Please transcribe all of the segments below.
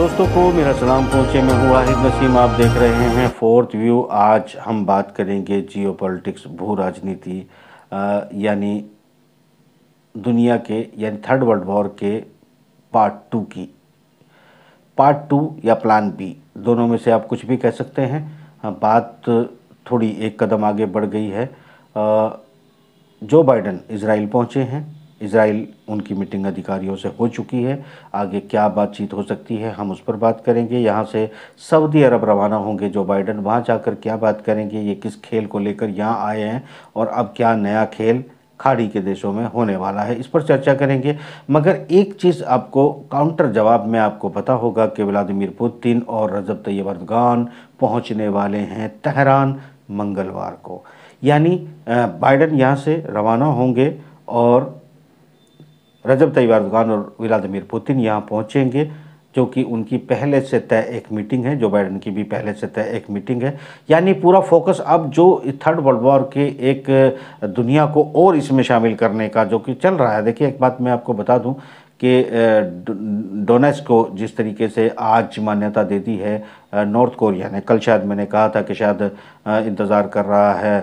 दोस्तों को मेरा सलाम पहुँचे मैं हुआ वाहिद नसीम आप देख रहे हैं फोर्थ व्यू आज हम बात करेंगे जियो पॉलिटिक्स भू राजनीति यानी दुनिया के यानी थर्ड वर्ल्ड वॉर के पार्ट टू की पार्ट टू या प्लान बी दोनों में से आप कुछ भी कह सकते हैं हाँ, बात थोड़ी एक कदम आगे बढ़ गई है जो बाइडन इसराइल पहुँचे हैं इसराइल उनकी मीटिंग अधिकारियों से हो चुकी है आगे क्या बातचीत हो सकती है हम उस पर बात करेंगे यहाँ से सऊदी अरब रवाना होंगे जो बाइडन वहाँ जाकर क्या बात करेंगे ये किस खेल को लेकर यहाँ आए हैं और अब क्या नया खेल खाड़ी के देशों में होने वाला है इस पर चर्चा करेंगे मगर एक चीज़ आपको काउंटर जवाब में आपको पता होगा कि व्लादिमिर पुतिन और रजब तैयब अरगान पहुँचने वाले हैं तहरान मंगलवार को यानी बाइडन यहाँ से रवाना होंगे और रजब तैयब अर्दगान और व्लादिमिर पुतिन यहाँ पहुँचेंगे जो कि उनकी पहले से तय एक मीटिंग है जो बाइडन की भी पहले से तय एक मीटिंग है यानी पूरा फोकस अब जो थर्ड वर्ल्ड वॉर के एक दुनिया को और इसमें शामिल करने का जो कि चल रहा है देखिए एक बात मैं आपको बता दूं कि डोनेस को जिस तरीके से आज मान्यता दे दी है नॉर्थ कोरिया ने कल शायद मैंने कहा था कि शायद इंतज़ार कर रहा है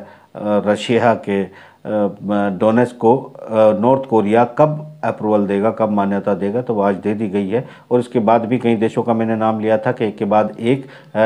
रशिया के डोनेस को नॉर्थ कोरिया कब अप्रूवल देगा कब मान्यता देगा तो वो आज दे दी गई है और इसके बाद भी कई देशों का मैंने नाम लिया था कि एक के बाद एक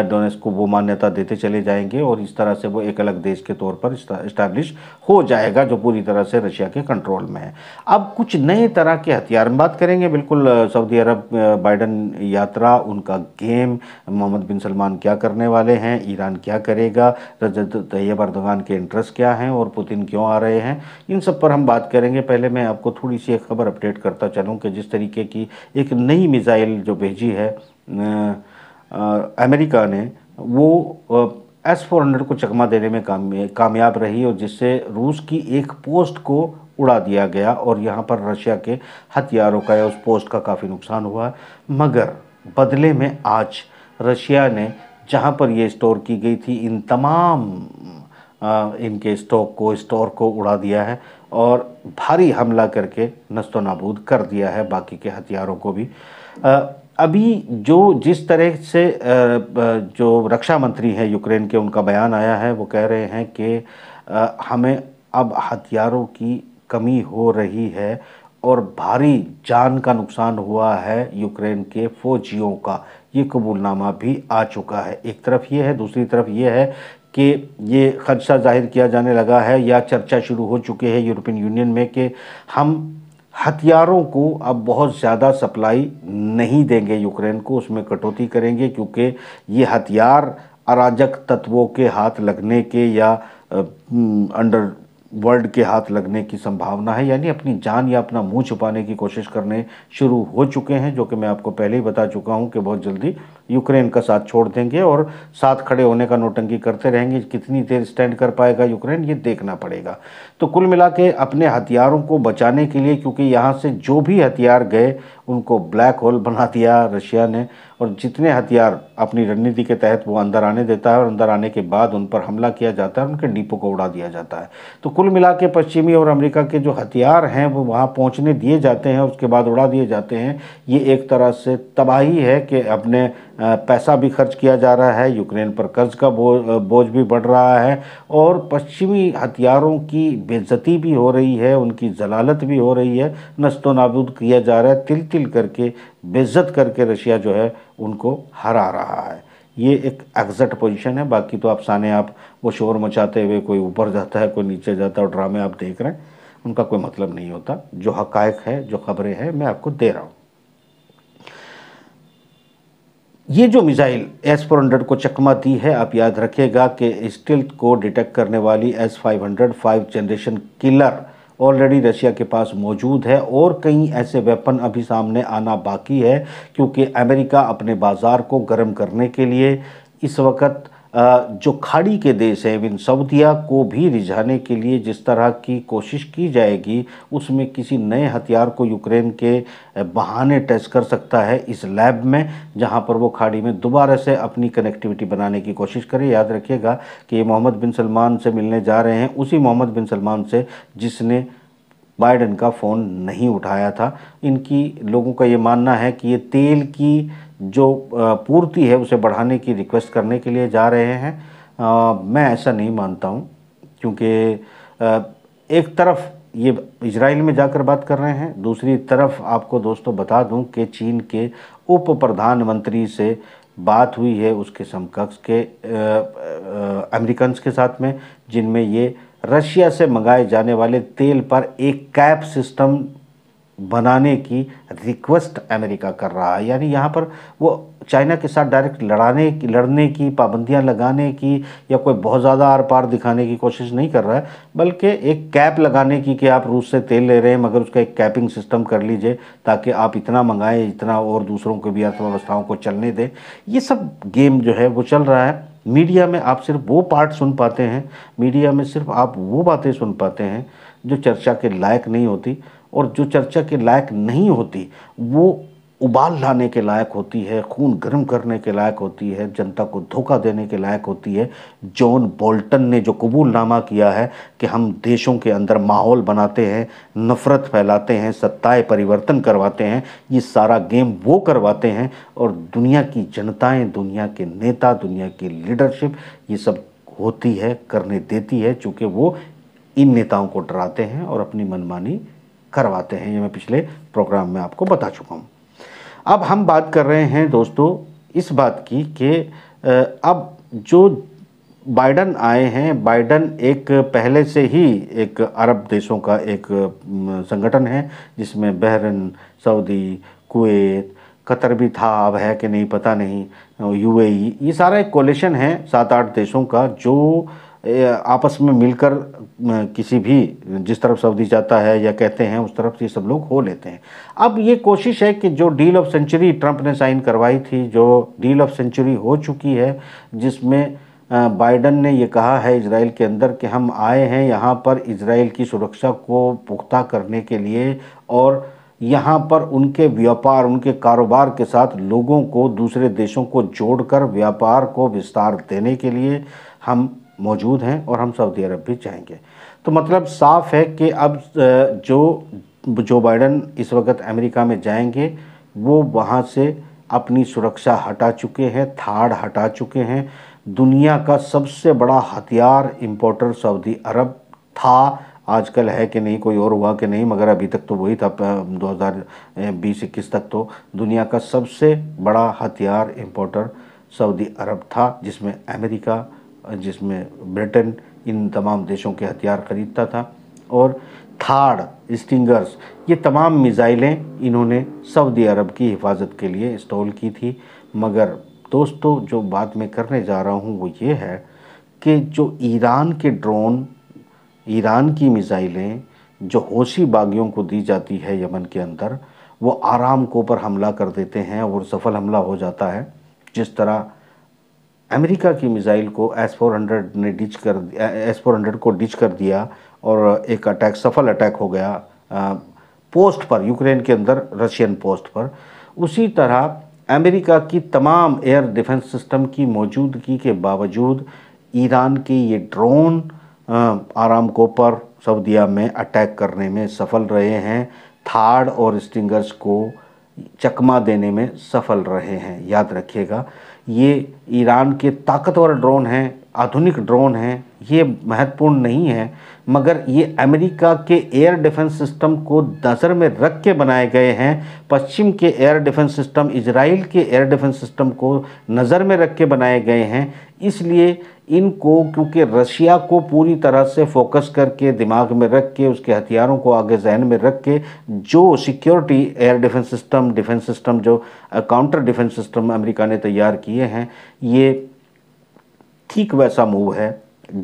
डोनेस को वो मान्यता देते चले जाएंगे और इस तरह से वो एक अलग देश के तौर पर इस्टेब्लिश हो जाएगा जो पूरी तरह से रशिया के कंट्रोल में है अब कुछ नए तरह के हथियार हम बात करेंगे बिल्कुल सऊदी अरब बाइडन यात्रा उनका गेम मोहम्मद बिन सलमान क्या करने वाले हैं ईरान क्या करेगा रजत तैयब अरदगान के इंटरेस्ट क्या हैं और पुतिन क्यों आ रहे हैं इन सब पर हम बात करेंगे पहले मैं आपको थोड़ी सी एक खबर खबर अपडेट करता चलूँ कि जिस तरीके की एक नई मिज़ाइल जो भेजी है अमेरिका ने वो एस फोर हंड्रेड को चकमा देने में कामयाब रही और जिससे रूस की एक पोस्ट को उड़ा दिया गया और यहाँ पर रशिया के हथियारों का या उस पोस्ट का काफ़ी नुकसान हुआ मगर बदले में आज रशिया ने जहाँ पर ये स्टोर की गई थी इन तमाम आ, इनके स्टॉक को स्टोर को उड़ा दिया है और भारी हमला करके नस्तो नाबूद कर दिया है बाकी के हथियारों को भी अभी जो जिस तरह से जो रक्षा मंत्री हैं यूक्रेन के उनका बयान आया है वो कह रहे हैं कि हमें अब हथियारों की कमी हो रही है और भारी जान का नुकसान हुआ है यूक्रेन के फौजियों का ये कबूलनामा भी आ चुका है एक तरफ ये है दूसरी तरफ ये है कि ये खदशा जाहिर किया जाने लगा है या चर्चा शुरू हो चुके है यूरोपियन यूनियन में कि हम हथियारों को अब बहुत ज़्यादा सप्लाई नहीं देंगे यूक्रेन को उसमें कटौती करेंगे क्योंकि ये हथियार अराजक तत्वों के हाथ लगने के या अंडर वर्ल्ड के हाथ लगने की संभावना है यानी अपनी जान या अपना मुंह छुपाने की कोशिश करने शुरू हो चुके हैं जो कि मैं आपको पहले ही बता चुका हूं कि बहुत जल्दी यूक्रेन का साथ छोड़ देंगे और साथ खड़े होने का नोटंकी करते रहेंगे कितनी देर स्टैंड कर पाएगा यूक्रेन ये देखना पड़ेगा तो कुल मिला के अपने हथियारों को बचाने के लिए क्योंकि यहाँ से जो भी हथियार गए उनको ब्लैक होल बना दिया रशिया ने और जितने हथियार अपनी रणनीति के तहत वो अंदर आने देता है और अंदर आने के बाद उन पर हमला किया जाता है उनके डिपो को उड़ा दिया जाता है तो कुल मिला के पश्चिमी और अमेरिका के जो हथियार हैं वो वहाँ पहुँचने दिए जाते हैं उसके बाद उड़ा दिए जाते हैं ये एक तरह से तबाही है कि अपने पैसा भी खर्च किया जा रहा है यूक्रेन पर कर्ज का बोझ भी बढ़ रहा है और पश्चिमी हथियारों की बेजती भी हो रही है उनकी जलालत भी हो रही है नस्तो नाबूद किया जा रहा है तिल तिल करके बेज़त करके रशिया जो है उनको हरा रहा है ये एक एग्जट पोजीशन है बाकी तो आप साने आप वो शोर मचाते हुए कोई ऊपर जाता है कोई नीचे जाता है और ड्रामे आप देख रहे हैं उनका कोई मतलब नहीं होता जो हकायक है जो खबरें हैं मैं आपको दे रहा हूँ ये जो मिज़ाइल एस फोर हंड्रेड को चकमा दी है आप याद रखिएगा कि स्टिल को डिटेक्ट करने वाली S five hundred five generation killer already Russia के पास मौजूद है और कई ऐसे वेपन अभी सामने आना बाकी है क्योंकि अमेरिका अपने बाज़ार को गर्म करने के लिए इस वक्त जो खाड़ी के देश हैं इन सऊदिया को भी रिझाने के लिए जिस तरह की कोशिश की जाएगी उसमें किसी नए हथियार को यूक्रेन के बहाने टेस्ट कर सकता है इस लैब में जहां पर वो खाड़ी में दोबारा से अपनी कनेक्टिविटी बनाने की कोशिश करें याद रखिएगा कि ये मोहम्मद बिन सलमान से मिलने जा रहे हैं उसी मोहम्मद बिन सलमान से जिसने बाइडन का फ़ोन नहीं उठाया था इनकी लोगों का ये मानना है कि ये तेल की जो पूर्ति है उसे बढ़ाने की रिक्वेस्ट करने के लिए जा रहे हैं मैं ऐसा नहीं मानता हूँ क्योंकि एक तरफ ये इसराइल में जाकर बात कर रहे हैं दूसरी तरफ आपको दोस्तों बता दूं कि चीन के उप प्रधानमंत्री से बात हुई है उसके समकक्ष के अमेरिकन के साथ में जिनमें ये रशिया से मंगाए जाने वाले तेल पर एक कैप सिस्टम बनाने की रिक्वेस्ट अमेरिका कर रहा है यानी यहाँ पर वो चाइना के साथ डायरेक्ट लड़ाने की लड़ने की पाबंदियाँ लगाने की या कोई बहुत ज़्यादा आर पार दिखाने की कोशिश नहीं कर रहा है बल्कि एक कैप लगाने की कि आप रूस से तेल ले रहे हैं मगर उसका एक कैपिंग सिस्टम कर लीजिए ताकि आप इतना मंगाएं इतना और दूसरों के भी अर्थव्यवस्थाओं को चलने दें ये सब गेम जो है वो चल रहा है मीडिया में आप सिर्फ वो पार्ट सुन पाते हैं मीडिया में सिर्फ आप वो बातें सुन पाते हैं जो चर्चा के लायक नहीं होती और जो चर्चा के लायक नहीं होती वो उबाल लाने के लायक होती है खून गर्म करने के लायक होती है जनता को धोखा देने के लायक होती है जॉन बोल्टन ने जो कबूलनामा किया है कि हम देशों के अंदर माहौल बनाते हैं नफ़रत फैलाते हैं सत्ताएं परिवर्तन करवाते हैं ये सारा गेम वो करवाते हैं और दुनिया की जनताएं दुनिया के नेता दुनिया की लीडरशिप ये सब होती है करने देती है चूँकि वो इन नेताओं को डराते हैं और अपनी मनमानी करवाते हैं ये मैं पिछले प्रोग्राम में आपको बता चुका हूँ अब हम बात कर रहे हैं दोस्तों इस बात की कि अब जो बाइडन आए हैं बाइडन एक पहले से ही एक अरब देशों का एक संगठन है जिसमें बहरन सऊदी कुवैत कतर भी था अब है कि नहीं पता नहीं यूएई ये सारा एक कोलेशन है सात आठ देशों का जो आपस में मिलकर किसी भी जिस तरफ सऊदी जाता है या कहते हैं उस तरफ से सब लोग हो लेते हैं अब ये कोशिश है कि जो डील ऑफ सेंचुरी ट्रंप ने साइन करवाई थी जो डील ऑफ सेंचुरी हो चुकी है जिसमें बाइडन ने ये कहा है इसराइल के अंदर कि हम आए हैं यहाँ पर इसराइल की सुरक्षा को पुख्ता करने के लिए और यहाँ पर उनके व्यापार उनके कारोबार के साथ लोगों को दूसरे देशों को जोड़कर व्यापार को विस्तार देने के लिए हम मौजूद हैं और हम सऊदी अरब भी जाएंगे तो मतलब साफ़ है कि अब जो जो बाइडन इस वक्त अमेरिका में जाएंगे वो वहाँ से अपनी सुरक्षा हटा चुके हैं थाड़ हटा चुके हैं दुनिया का सबसे बड़ा हथियार इम्पोर्टर सऊदी अरब था आजकल है कि नहीं कोई और हुआ कि नहीं मगर अभी तक तो वही था बीस इक्कीस तक तो दुनिया का सबसे बड़ा हथियार इम्पोर्टर सऊदी अरब था जिसमें अमेरिका जिसमें ब्रिटेन इन तमाम देशों के हथियार खरीदता था और थाड़ स्टिंगर्स ये तमाम मिज़ाइलें इन्होंने सऊदी अरब की हिफाजत के लिए इंस्टॉल की थी मगर दोस्तों जो बात मैं करने जा रहा हूँ वो ये है कि जो ईरान के ड्रोन ईरान की मिज़ाइलें जो होशी बागियों को दी जाती है यमन के अंदर वो आराम को पर हमला कर देते हैं और सफल हमला हो जाता है जिस तरह अमेरिका की मिज़ाइल को एस फोर हंड्रेड ने डिच कर एस फोर हंड्रेड को डिच कर दिया और एक अटैक सफल अटैक हो गया आ, पोस्ट पर यूक्रेन के अंदर रशियन पोस्ट पर उसी तरह अमेरिका की तमाम एयर डिफेंस सिस्टम की मौजूदगी के बावजूद ईरान के ये ड्रोन आरामको पर सऊदीया में अटैक करने में सफल रहे हैं थार्ड और स्टिंगर्स को चकमा देने में सफल रहे हैं याद रखिएगा ये ईरान के ताकतवर ड्रोन हैं आधुनिक ड्रोन हैं ये महत्वपूर्ण नहीं है मगर ये अमेरिका के एयर डिफेंस सिस्टम को नज़र में रख के बनाए गए हैं पश्चिम के एयर डिफेंस सिस्टम इजराइल के एयर डिफेंस सिस्टम को नज़र में रख के बनाए गए हैं इसलिए इनको क्योंकि रशिया को पूरी तरह से फोकस करके दिमाग में रख के उसके हथियारों को आगे जहन में रख के जो security air defence system defence system जो काउंटर डिफेंस सिस्टम अमेरिका ने तैयार किए हैं ये ठीक वैसा मूव है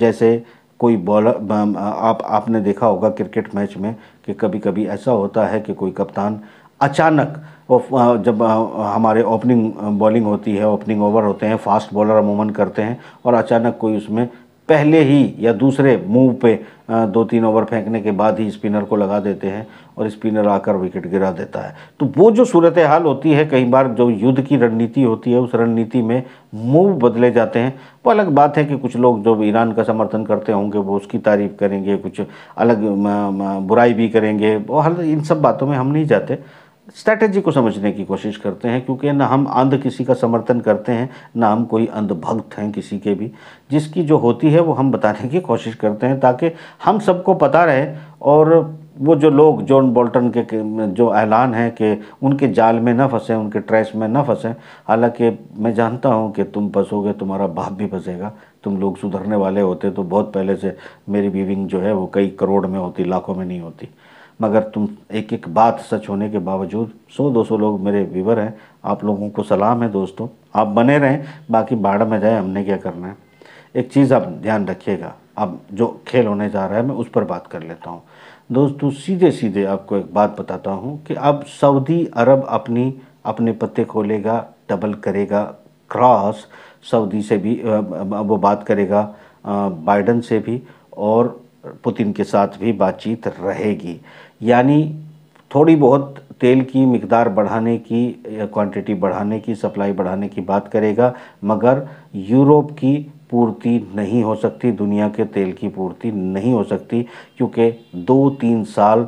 जैसे कोई बॉलर आप आपने देखा होगा क्रिकेट मैच में कि कभी कभी ऐसा होता है कि कोई कप्तान अचानक जब हमारे ओपनिंग बॉलिंग होती है ओपनिंग ओवर होते हैं फास्ट बॉलर अमूमन करते हैं और अचानक कोई उसमें पहले ही या दूसरे मूव पे दो तीन ओवर फेंकने के बाद ही स्पिनर को लगा देते हैं और स्पिनर आकर विकेट गिरा देता है तो वो जो सूरत हाल होती है कई बार जो युद्ध की रणनीति होती है उस रणनीति में मूव बदले जाते हैं वो अलग बात है कि कुछ लोग जो ईरान का समर्थन करते होंगे वो उसकी तारीफ करेंगे कुछ अलग बुराई भी करेंगे हर इन सब बातों में हम नहीं जाते स्ट्रैटेजी को समझने की कोशिश करते हैं क्योंकि ना हम अंध किसी का समर्थन करते हैं ना हम कोई अंधभक्त हैं किसी के भी जिसकी जो होती है वो हम बताने की कोशिश करते हैं ताकि हम सबको पता रहे और वो जो लोग जॉन बोल्टन के जो ऐलान है कि उनके जाल में ना फंसें उनके ट्रैश में ना फंसें हालांकि मैं जानता हूं कि तुम फंसोगे तुम्हारा बाप भी फंसेगा तुम लोग सुधरने वाले होते तो बहुत पहले से मेरी बीविंग जो है वो कई करोड़ में होती लाखों में नहीं होती मगर तुम एक एक बात सच होने के बावजूद सौ दो सौ लोग मेरे व्यूवर हैं आप लोगों को सलाम है दोस्तों आप बने रहें बाकी बाढ़ में जाए हमने क्या करना है एक चीज़ आप ध्यान रखिएगा अब जो खेल होने जा रहा है मैं उस पर बात कर लेता हूँ दोस्तों सीधे सीधे आपको एक बात बताता हूँ कि अब सऊदी अरब अपनी अपने पत्ते खोलेगा डबल करेगा क्रॉस सऊदी से भी वो बात करेगा बाइडन से भी और पुतिन के साथ भी बातचीत रहेगी यानी थोड़ी बहुत तेल की मकदार बढ़ाने की क्वांटिटी बढ़ाने की सप्लाई बढ़ाने की बात करेगा मगर यूरोप की पूर्ति नहीं हो सकती दुनिया के तेल की पूर्ति नहीं हो सकती क्योंकि दो तीन साल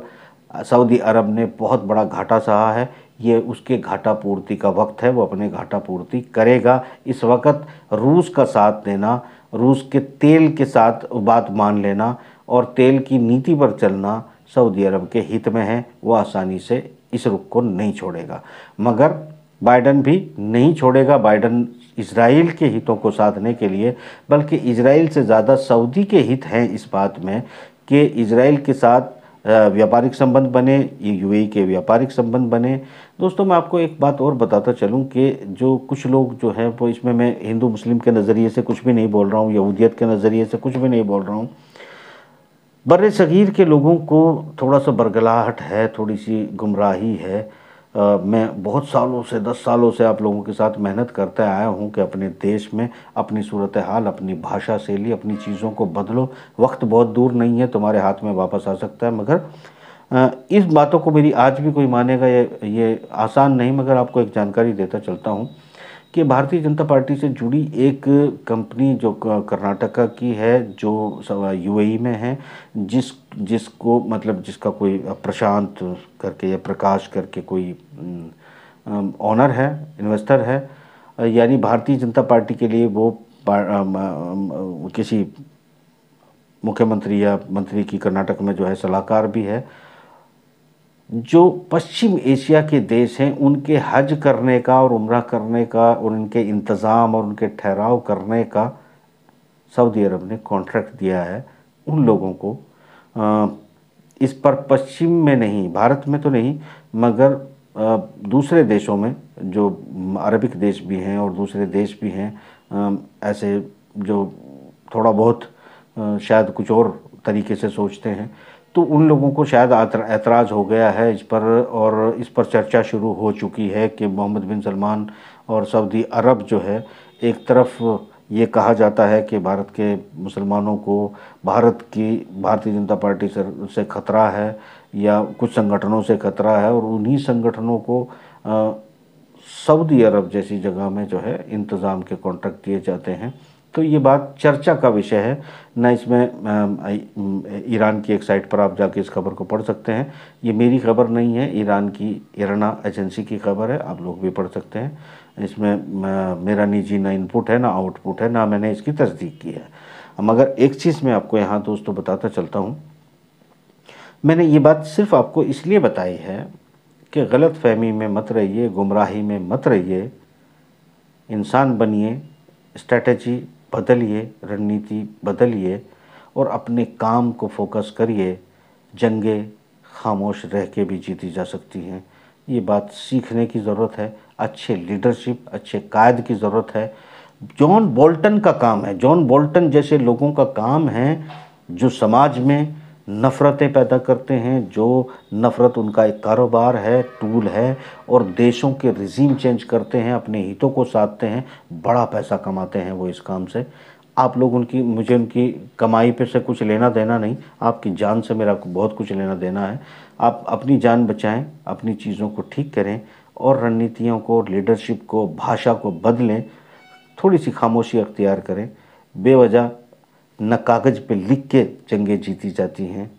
सऊदी अरब ने बहुत बड़ा घाटा सहा है ये उसके घाटा पूर्ति का वक्त है वो अपने घाटा पूर्ति करेगा इस वक्त रूस का साथ देना रूस के तेल के साथ बात मान लेना और तेल की नीति पर चलना सऊदी अरब के हित में है वो आसानी से इस रुख को नहीं छोड़ेगा मगर बाइडन भी नहीं छोड़ेगा बाइडन इसराइल के हितों को साधने के लिए बल्कि इसराइल से ज़्यादा सऊदी के हित हैं इस बात में कि इसराइल के साथ व्यापारिक संबंध बने यूएई के व्यापारिक संबंध बने दोस्तों मैं आपको एक बात और बताता चलूं कि जो कुछ लोग जो हैं वो इसमें मैं हिंदू मुस्लिम के नज़रिए से कुछ भी नहीं बोल रहा हूं यहूदियत के नज़रिए से कुछ भी नहीं बोल रहा हूं बर सग़ीर के लोगों को थोड़ा सा बरगलाहट है थोड़ी सी गुमराही है मैं बहुत सालों से दस सालों से आप लोगों के साथ मेहनत करते आया हूँ कि अपने देश में अपनी सूरत हाल अपनी भाषा शैली अपनी चीज़ों को बदलो वक्त बहुत दूर नहीं है तुम्हारे हाथ में वापस आ सकता है मगर इस बातों को मेरी आज भी कोई मानेगा ये ये आसान नहीं मगर आपको एक जानकारी देता चलता हूँ कि भारतीय जनता पार्टी से जुड़ी एक कंपनी जो कर्नाटका की है जो यूएई में है जिस जिसको मतलब जिसका कोई प्रशांत करके या प्रकाश करके कोई ऑनर है इन्वेस्टर है यानी भारतीय जनता पार्टी के लिए वो किसी मुख्यमंत्री या मंत्री की कर्नाटक में जो है सलाहकार भी है जो पश्चिम एशिया के देश हैं उनके हज करने का और उम्र करने का और उनके इंतज़ाम और उनके ठहराव करने का सऊदी अरब ने कॉन्ट्रैक्ट दिया है उन लोगों को इस पर पश्चिम में नहीं भारत में तो नहीं मगर दूसरे देशों में जो अरबिक देश भी हैं और दूसरे देश भी हैं ऐसे जो थोड़ा बहुत शायद कुछ और तरीके से सोचते हैं तो उन लोगों को शायद ऐतराज़ हो गया है इस पर और इस पर चर्चा शुरू हो चुकी है कि मोहम्मद बिन सलमान और सऊदी अरब जो है एक तरफ ये कहा जाता है कि भारत के मुसलमानों को भारत की भारतीय जनता पार्टी से से खतरा है या कुछ संगठनों से खतरा है और उन्हीं संगठनों को सऊदी अरब जैसी जगह में जो है इंतज़ाम के कॉन्ट्रैक्ट दिए जाते हैं तो ये बात चर्चा का विषय है न इसमें ईरान की एक साइट पर आप जाके इस खबर को पढ़ सकते हैं ये मेरी खबर नहीं है ईरान की इराना एजेंसी की खबर है आप लोग भी पढ़ सकते हैं इसमें मेरा निजी ना इनपुट है ना आउटपुट है ना मैंने इसकी तस्दीक की है मगर एक चीज़ मैं आपको यहाँ दोस्तों बताता चलता हूँ मैंने ये बात सिर्फ आपको इसलिए बताई है कि गलत फहमी में मत रहिए गुमराही में मत रहिए इंसान बनिए स्ट्रेटजी बदलिए रणनीति बदलिए और अपने काम को फोकस करिए जंगे खामोश रह के भी जीती जा सकती हैं ये बात सीखने की ज़रूरत है अच्छे लीडरशिप अच्छे कायद की ज़रूरत है जॉन बोल्टन का काम है जॉन बोल्टन जैसे लोगों का काम है जो समाज में नफ़रतें पैदा करते हैं जो नफ़रत उनका एक कारोबार है टूल है और देशों के रिजीम चेंज करते हैं अपने हितों को साधते हैं बड़ा पैसा कमाते हैं वो इस काम से आप लोग उनकी मुझे उनकी कमाई पे से कुछ लेना देना नहीं आपकी जान से मेरा बहुत कुछ लेना देना है आप अपनी जान बचाएं अपनी चीज़ों को ठीक करें और रणनीतियों को लीडरशिप को भाषा को बदलें थोड़ी सी खामोशी अख्तियार करें बेवजह न कागज़ पे लिख के जंगें जीती जाती हैं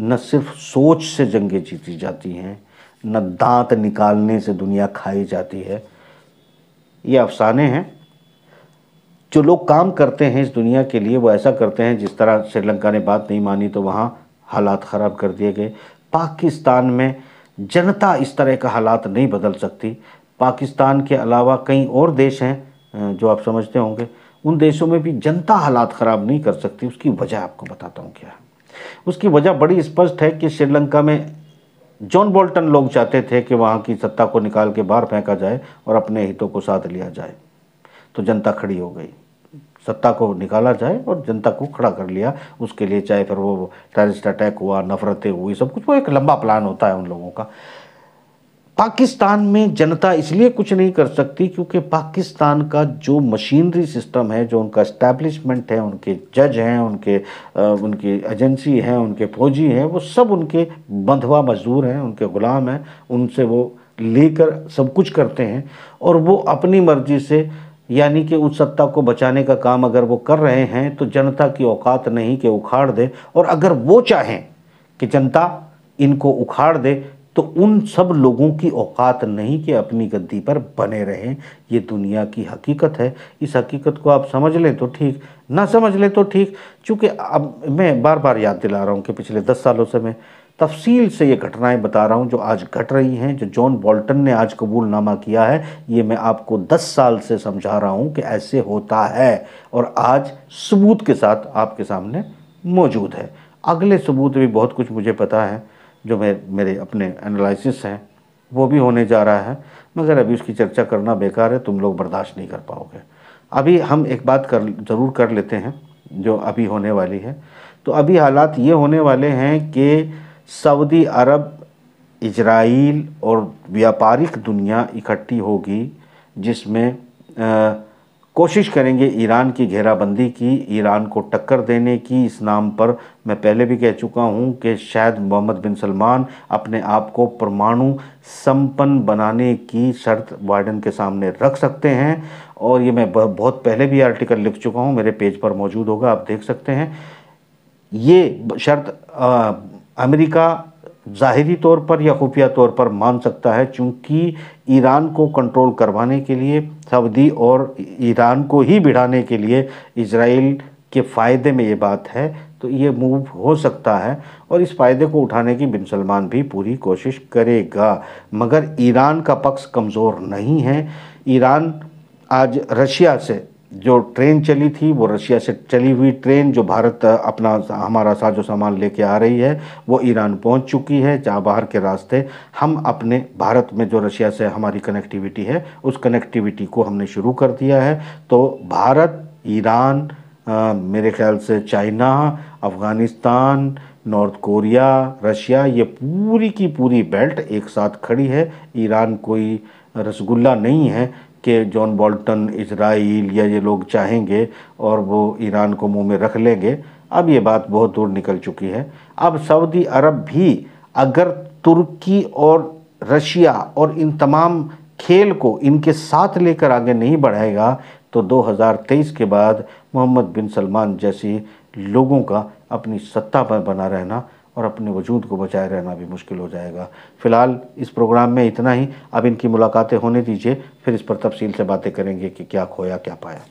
न सिर्फ सोच से जंगें जीती जाती हैं न दांत निकालने से दुनिया खाई जाती है ये अफसाने हैं जो लोग काम करते हैं इस दुनिया के लिए वो ऐसा करते हैं जिस तरह श्रीलंका ने बात नहीं मानी तो वहाँ हालात ख़राब कर दिए गए पाकिस्तान में जनता इस तरह का हालात नहीं बदल सकती पाकिस्तान के अलावा कई और देश हैं जो आप समझते होंगे उन देशों में भी जनता हालात ख़राब नहीं कर सकती उसकी वजह आपको बताता हूँ क्या है उसकी वजह बड़ी स्पष्ट है कि श्रीलंका में जॉन बोल्टन लोग चाहते थे कि वहाँ की सत्ता को निकाल के बाहर फेंका जाए और अपने हितों को साथ लिया जाए तो जनता खड़ी हो गई सत्ता को निकाला जाए और जनता को खड़ा कर लिया उसके लिए चाहे फिर वो टेरिस्ट अटैक हुआ नफरतें हुई सब कुछ वो एक लंबा प्लान होता है उन लोगों का पाकिस्तान में जनता इसलिए कुछ नहीं कर सकती क्योंकि पाकिस्तान का जो मशीनरी सिस्टम है जो उनका इस्टेब्लिशमेंट है उनके जज हैं उनके उनकी एजेंसी हैं उनके फौजी हैं वो सब उनके बंधवा मजदूर हैं उनके गुलाम हैं उनसे वो लेकर सब कुछ करते हैं और वो अपनी मर्जी से यानी कि उस सत्ता को बचाने का काम अगर वो कर रहे हैं तो जनता की औकात नहीं कि उखाड़ दे और अगर वो चाहें कि जनता इनको उखाड़ दे तो उन सब लोगों की औकात नहीं कि अपनी गद्दी पर बने रहें ये दुनिया की हकीकत है इस हकीकत को आप समझ लें तो ठीक ना समझ लें तो ठीक क्योंकि अब मैं बार बार याद दिला रहा हूँ कि पिछले दस सालों से मैं तफसील से ये घटनाएं बता रहा हूँ जो आज घट रही हैं जो जॉन बॉल्टन ने आज कबूलनामा किया है ये मैं आपको 10 साल से समझा रहा हूँ कि ऐसे होता है और आज सबूत के साथ आपके सामने मौजूद है अगले सबूत भी बहुत कुछ मुझे पता है जो मेरे मेरे अपने एनालिसिस हैं वो भी होने जा रहा है मगर अभी उसकी चर्चा करना बेकार है तुम लोग बर्दाश्त नहीं कर पाओगे अभी हम एक बात कर ज़रूर कर लेते हैं जो अभी होने वाली है तो अभी हालात ये होने वाले हैं कि सऊदी अरब इजराइल और व्यापारिक दुनिया इकट्ठी होगी जिसमें कोशिश करेंगे ईरान की घेराबंदी की ईरान को टक्कर देने की इस नाम पर मैं पहले भी कह चुका हूं कि शायद मोहम्मद बिन सलमान अपने आप को परमाणु संपन्न बनाने की शर्त बाइडन के सामने रख सकते हैं और ये मैं बहुत पहले भी आर्टिकल लिख चुका हूं मेरे पेज पर मौजूद होगा आप देख सकते हैं ये शर्त अमेरिका ज़ाहरी तौर पर या खुफिया तौर पर मान सकता है चूंकि ईरान को कंट्रोल करवाने के लिए सऊदी और ईरान को ही बिढ़ाने के लिए इसराइल के फ़ायदे में ये बात है तो ये मूव हो सकता है और इस फ़ायदे को उठाने की बिन सलमान भी पूरी कोशिश करेगा मगर ईरान का पक्ष कमज़ोर नहीं है ईरान आज रशिया से जो ट्रेन चली थी वो रशिया से चली हुई ट्रेन जो भारत अपना हमारा साजो सामान लेके आ रही है वो ईरान पहुंच चुकी है जहाँ बाहर के रास्ते हम अपने भारत में जो रशिया से हमारी कनेक्टिविटी है उस कनेक्टिविटी को हमने शुरू कर दिया है तो भारत ईरान मेरे ख्याल से China Afghanistan North Korea Russia ये पूरी की पूरी बेल्ट एक साथ खड़ी है ईरान कोई रसगुल्ला नहीं है कि जॉन बॉल्टन इसराइल या ये लोग चाहेंगे और वो ईरान को मुंह में रख लेंगे अब ये बात बहुत दूर निकल चुकी है अब सऊदी अरब भी अगर तुर्की और रशिया और इन तमाम खेल को इनके साथ लेकर आगे नहीं बढ़ाएगा तो 2023 के बाद मोहम्मद बिन सलमान जैसी लोगों का अपनी सत्ता पर बना रहना और अपने वजूद को बचाए रहना भी मुश्किल हो जाएगा फ़िलहाल इस प्रोग्राम में इतना ही अब इनकी मुलाकातें होने दीजिए फिर इस पर तफसील से बातें करेंगे कि क्या खोया क्या पाया